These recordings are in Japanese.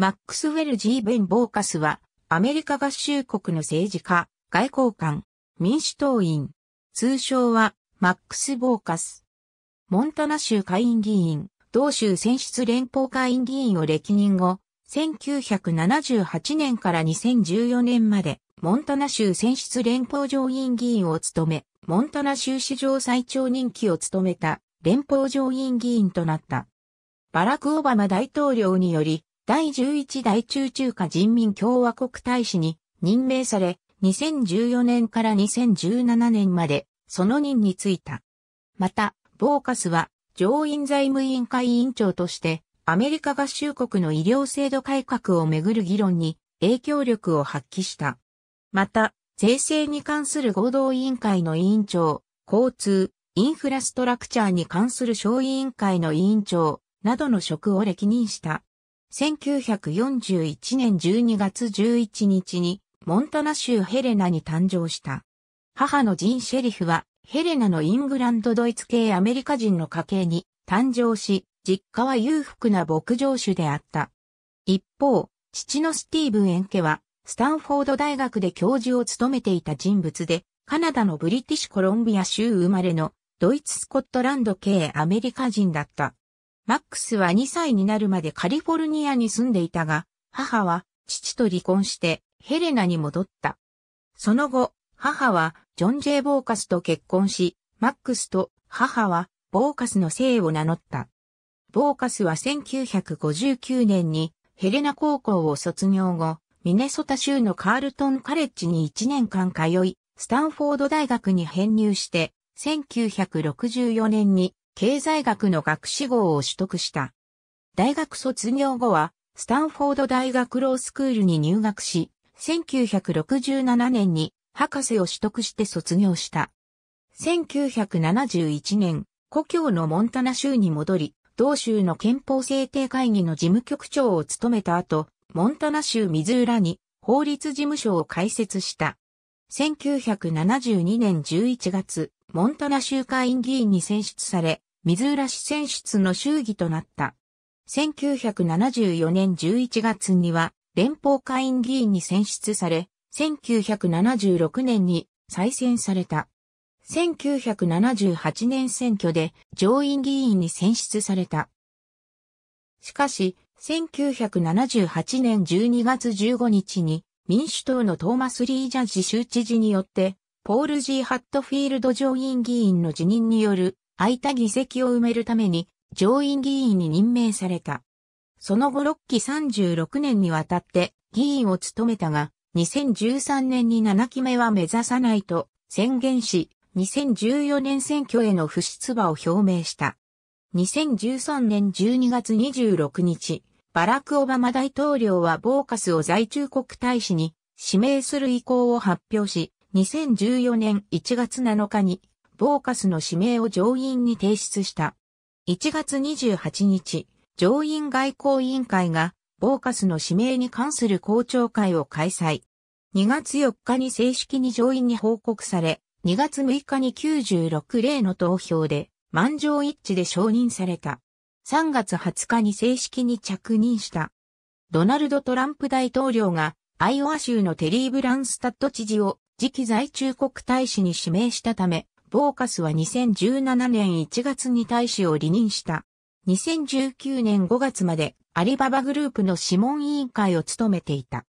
マックスウェル・ジー・ベン・ボーカスは、アメリカ合衆国の政治家、外交官、民主党員、通称は、マックス・ボーカス。モンタナ州下院議員、同州選出連邦下院議員を歴任後、1978年から2014年まで、モンタナ州選出連邦上院議員を務め、モンタナ州史上最長任期を務めた連邦上院議員となった。バラク・オバマ大統領により第11代中中華人民共和国大使に任命され、2014年から2017年まで、その任に就いた。また、ボーカスは、上院財務委員会委員長として、アメリカ合衆国の医療制度改革をめぐる議論に影響力を発揮した。また、税制に関する合同委員会の委員長、交通、インフラストラクチャーに関する小委員会の委員長などの職を歴任した。1941年12月11日にモンタナ州ヘレナに誕生した。母のジン・シェリフはヘレナのイングランドドイツ系アメリカ人の家系に誕生し、実家は裕福な牧場主であった。一方、父のスティーブン・エンケは、スタンフォード大学で教授を務めていた人物で、カナダのブリティッシュコロンビア州生まれのドイツ・スコットランド系アメリカ人だった。マックスは2歳になるまでカリフォルニアに住んでいたが、母は父と離婚してヘレナに戻った。その後、母はジョン・ジェイ・ボーカスと結婚し、マックスと母はボーカスの姓を名乗った。ボーカスは1959年にヘレナ高校を卒業後、ミネソタ州のカールトンカレッジに1年間通い、スタンフォード大学に編入して、1964年に経済学の学士号を取得した。大学卒業後は、スタンフォード大学ロースクールに入学し、1967年に博士を取得して卒業した。1971年、故郷のモンタナ州に戻り、同州の憲法制定会議の事務局長を務めた後、モンタナ州ミズーラに法律事務所を開設した。1972年11月、モンタナ州会員議員に選出され、水浦市選出の衆議となった。1974年11月には連邦会員議員に選出され、1976年に再選された。1978年選挙で上院議員に選出された。しかし、1978年12月15日に民主党のトーマス・リー・ジャッジ州知事によって、ポール・ジー・ハットフィールド上院議員の辞任による空いた議席を埋めるために上院議員に任命された。その後6期36年にわたって議員を務めたが、2013年に7期目は目指さないと宣言し、2014年選挙への不出馬を表明した。2013年12月26日、バラク・オバマ大統領はボーカスを在中国大使に指名する意向を発表し、2014年1月7日にボーカスの指名を上院に提出した。1月28日、上院外交委員会が、ボーカスの指名に関する公聴会を開催。2月4日に正式に上院に報告され、2月6日に96例の投票で、満場一致で承認された。3月20日に正式に着任した。ドナルド・トランプ大統領が、アイオワ州のテリー・ブランスタッド知事を次期在中国大使に指名したため、ボーカスは2017年1月に大使を離任した。2019年5月までアリババグループの諮問委員会を務めていた。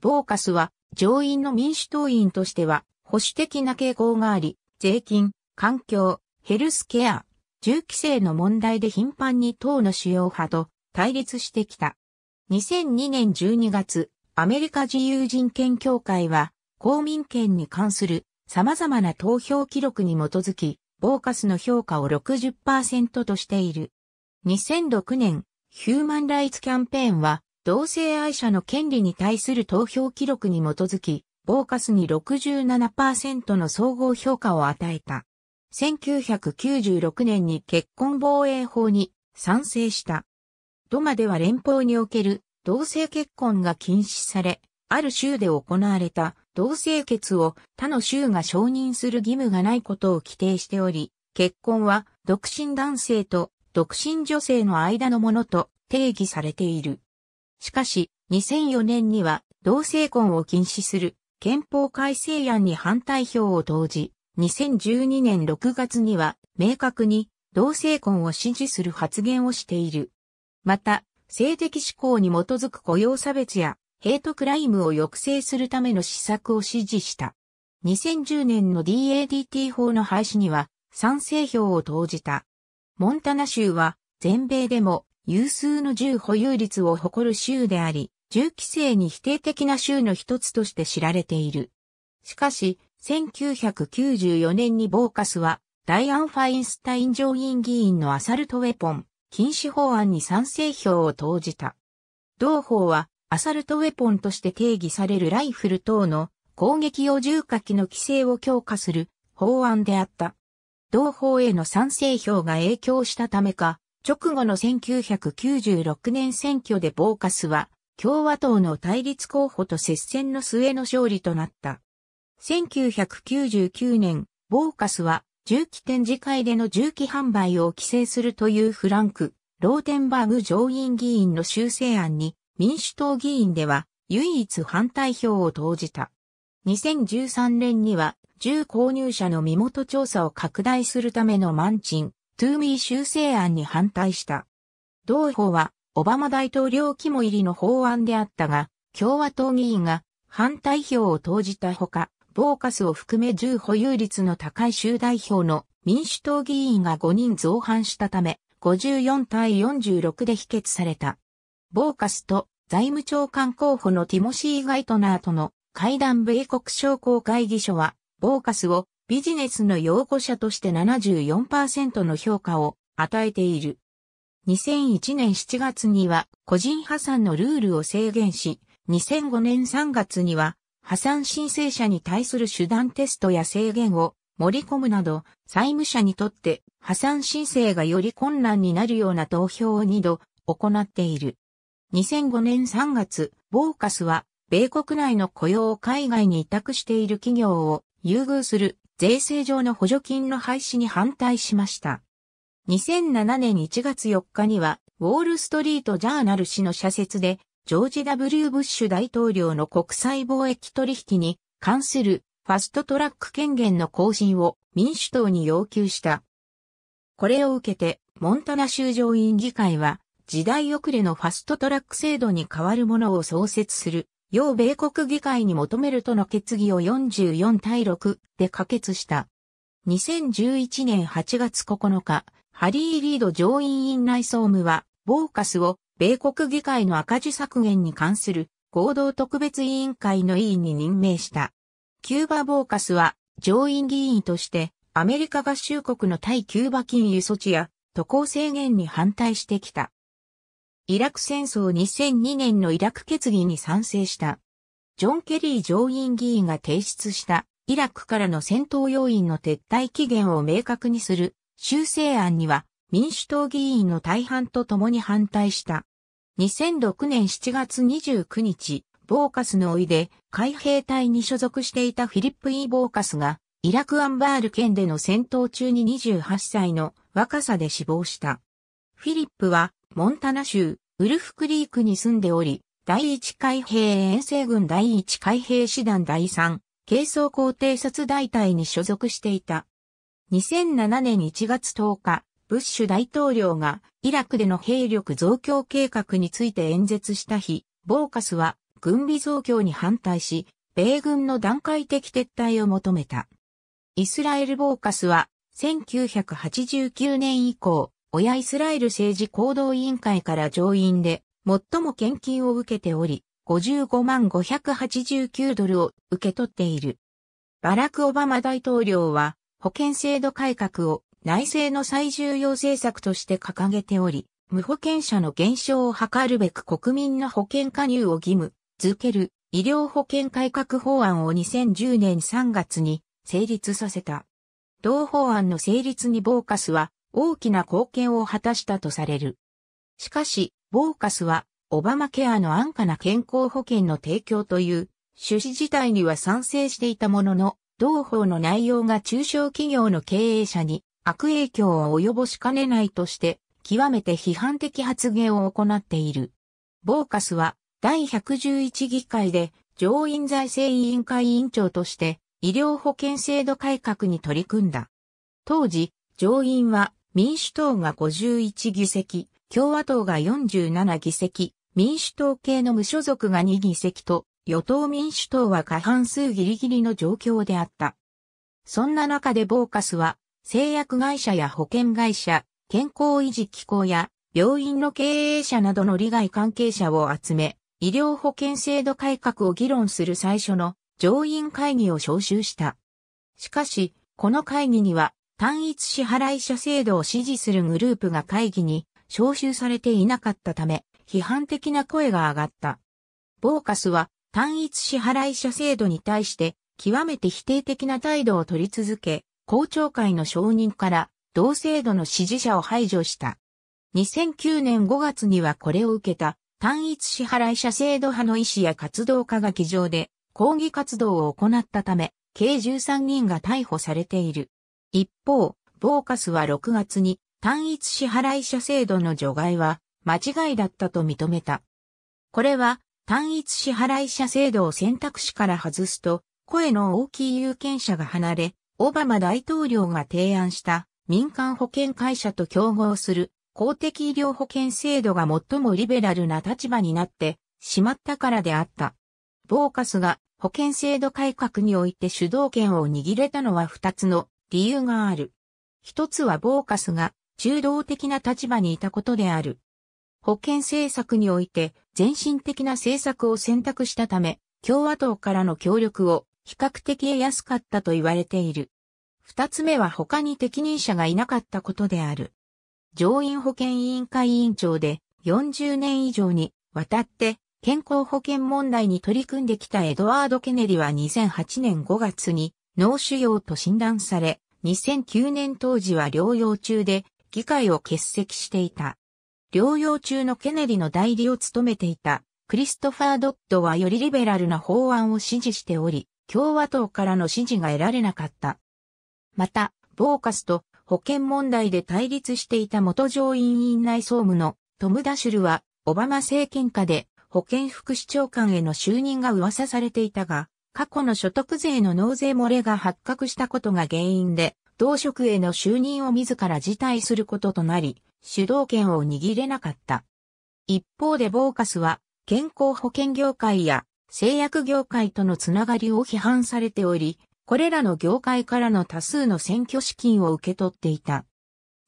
ボーカスは上院の民主党員としては保守的な傾向があり、税金、環境、ヘルスケア、銃規制の問題で頻繁に党の主要派と対立してきた。2002年12月、アメリカ自由人権協会は公民権に関する様々な投票記録に基づき、ボーカスの評価を60%としている。2006年、ヒューマンライツキャンペーンは、同性愛者の権利に対する投票記録に基づき、ボーカスに67%の総合評価を与えた。1996年に結婚防衛法に賛成した。ドマでは連邦における同性結婚が禁止され、ある州で行われた同性決を他の州が承認する義務がないことを規定しており、結婚は独身男性と独身女性の間のものと定義されている。しかし、2004年には同性婚を禁止する憲法改正案に反対票を投じ、2012年6月には明確に同性婚を支持する発言をしている。また、性的指向に基づく雇用差別やヘイトクライムを抑制するための施策を指示した。2010年の DADT 法の廃止には賛成票を投じた。モンタナ州は全米でも有数の銃保有率を誇る州であり、銃規制に否定的な州の一つとして知られている。しかし、1994年にボーカスは、ダイアン・ファインスタイン上院議員のアサルトウェポン禁止法案に賛成票を投じた。同法はアサルトウェポンとして定義されるライフル等の攻撃用銃火器の規制を強化する法案であった。同法への賛成票が影響したためか、直後の1996年選挙でボーカスは共和党の対立候補と接戦の末の勝利となった。1999年、ボーカスは銃器展示会での銃器販売を規制するというフランク、ローテンバーグ上院議員の修正案に民主党議員では唯一反対票を投じた。2013年には銃購入者の身元調査を拡大するためのマンチン、トゥーミー修正案に反対した。同法はオバマ大統領肝入りの法案であったが、共和党議員が反対票を投じたほか、ボーカスを含め銃保有率の高い州代表の民主党議員が5人増反したため、54対46で否決された。ボーカスと財務長官候補のティモシー・ガイトナーとの会談米国商工会議所は、ボーカスをビジネスの擁護者として74%の評価を与えている。2001年7月には個人破産のルールを制限し、2005年3月には破産申請者に対する手段テストや制限を盛り込むなど、債務者にとって破産申請がより困難になるような投票を2度行っている。2005年3月、ボーカスは、米国内の雇用を海外に委託している企業を優遇する税制上の補助金の廃止に反対しました。2007年1月4日には、ウォール・ストリート・ジャーナル氏の社説で、ジョージ・ W・ ブッシュ大統領の国際貿易取引に関するファストトラック権限の更新を民主党に要求した。これを受けて、モンタナ州上院議会は、時代遅れのファストトラック制度に代わるものを創設する、要米国議会に求めるとの決議を44対6で可決した。2011年8月9日、ハリー・リード上院院内総務は、ボーカスを米国議会の赤字削減に関する合同特別委員会の委員に任命した。キューバ・ボーカスは上院議員としてアメリカ合衆国の対キューバ金輸措置や渡航制限に反対してきた。イラク戦争2002年のイラク決議に賛成した。ジョン・ケリー上院議員が提出したイラクからの戦闘要員の撤退期限を明確にする修正案には民主党議員の大半と共に反対した。2006年7月29日、ボーカスのおいで海兵隊に所属していたフィリップ・イ、ー・ボーカスがイラクアンバール県での戦闘中に28歳の若さで死亡した。フィリップはモンタナ州、ウルフクリークに住んでおり、第1海兵遠征軍第1海兵師団第3、軽装甲偵察大隊に所属していた。2007年1月10日、ブッシュ大統領がイラクでの兵力増強計画について演説した日、ボーカスは軍備増強に反対し、米軍の段階的撤退を求めた。イスラエル・ボーカスは1989年以降、親イスラエル政治行動委員会から上院で最も献金を受けており、55万589ドルを受け取っている。バラク・オバマ大統領は保険制度改革を内政の最重要政策として掲げており、無保険者の減少を図るべく国民の保険加入を義務づける医療保険改革法案を2010年3月に成立させた。同法案の成立にボーカスは大きな貢献を果たしたとされる。しかし、ボーカスは、オバマケアの安価な健康保険の提供という、趣旨自体には賛成していたものの、同法の内容が中小企業の経営者に悪影響を及ぼしかねないとして、極めて批判的発言を行っている。ボーカスは、第111議会で、上院財政委員会委員長として、医療保険制度改革に取り組んだ。当時、上院は民主党が51議席、共和党が47議席、民主党系の無所属が2議席と、与党民主党は過半数ギリギリの状況であった。そんな中でボーカスは、製薬会社や保険会社、健康維持機構や、病院の経営者などの利害関係者を集め、医療保険制度改革を議論する最初の上院会議を招集した。しかし、この会議には単一支払い者制度を支持するグループが会議に招集されていなかったため、批判的な声が上がった。ボーカスは単一支払い者制度に対して極めて否定的な態度を取り続け、公聴会の承認から同制度の支持者を排除した。2009年5月にはこれを受けた単一支払い者制度派の医師や活動家が議場で抗議活動を行ったため、計13人が逮捕されている。一方、ボーカスは6月に単一支払者制度の除外は間違いだったと認めた。これは単一支払者制度を選択肢から外すと声の大きい有権者が離れ、オバマ大統領が提案した民間保険会社と競合する公的医療保険制度が最もリベラルな立場になってしまったからであった。ボーカスが保険制度改革において主導権を握れたのは2つの理由がある。一つはボーカスが中道的な立場にいたことである。保険政策において全身的な政策を選択したため、共和党からの協力を比較的得やすかったと言われている。二つ目は他に適任者がいなかったことである。上院保健委員会委員長で40年以上にわたって健康保険問題に取り組んできたエドワード・ケネディは2008年5月に脳腫瘍と診断され、2009年当時は療養中で議会を欠席していた。療養中のケネディの代理を務めていたクリストファー・ドットはよりリベラルな法案を支持しており、共和党からの支持が得られなかった。また、ボーカスと保険問題で対立していた元上院院内総務のトム・ダシュルは、オバマ政権下で保健副市長官への就任が噂されていたが、過去の所得税の納税漏れが発覚したことが原因で、同職への就任を自ら辞退することとなり、主導権を握れなかった。一方でボーカスは、健康保険業界や製薬業界とのつながりを批判されており、これらの業界からの多数の選挙資金を受け取っていた。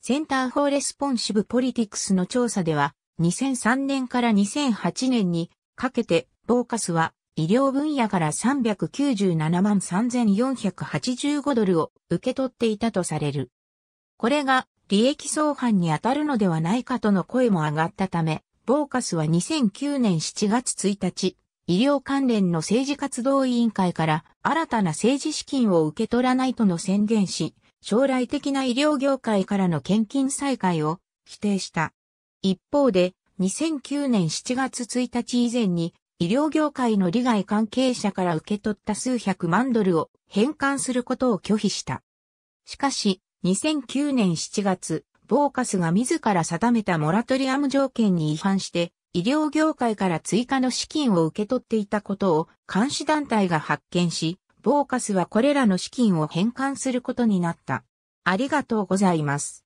センター・フォー・レスポンシブ・ポリティクスの調査では、2003年から2008年にかけて、ボーカスは医療分野から397万3485ドルを受け取っていたとされる。これが利益相反に当たるのではないかとの声も上がったため、ボーカスは2009年7月1日、医療関連の政治活動委員会から新たな政治資金を受け取らないとの宣言し、将来的な医療業界からの献金再開を否定した。一方で、2009年7月1日以前に医療業界の利害関係者から受け取った数百万ドルを返還することを拒否した。しかし、2009年7月、ボーカスが自ら定めたモラトリアム条件に違反して、医療業界から追加の資金を受け取っていたことを監視団体が発見し、ボーカスはこれらの資金を返還することになった。ありがとうございます。